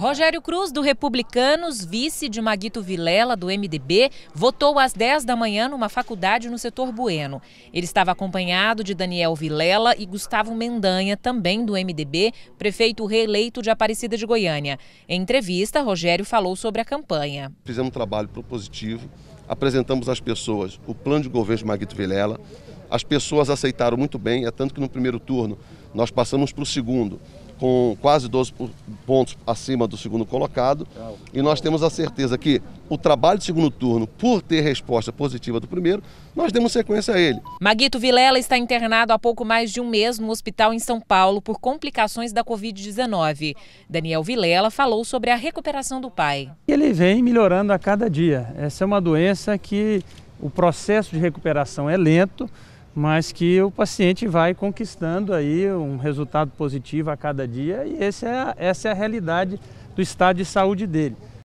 Rogério Cruz, do Republicanos, vice de Maguito Vilela, do MDB, votou às 10 da manhã numa faculdade no setor Bueno. Ele estava acompanhado de Daniel Vilela e Gustavo Mendanha, também do MDB, prefeito reeleito de Aparecida de Goiânia. Em entrevista, Rogério falou sobre a campanha. Fizemos um trabalho propositivo, apresentamos às pessoas o plano de governo de Maguito Vilela. As pessoas aceitaram muito bem, é tanto que no primeiro turno nós passamos para o segundo com quase 12 pontos acima do segundo colocado. E nós temos a certeza que o trabalho do segundo turno, por ter resposta positiva do primeiro, nós demos sequência a ele. Maguito Vilela está internado há pouco mais de um mês no hospital em São Paulo por complicações da Covid-19. Daniel Vilela falou sobre a recuperação do pai. Ele vem melhorando a cada dia. Essa é uma doença que o processo de recuperação é lento mas que o paciente vai conquistando aí um resultado positivo a cada dia e essa é essa é a realidade do estado de saúde dele.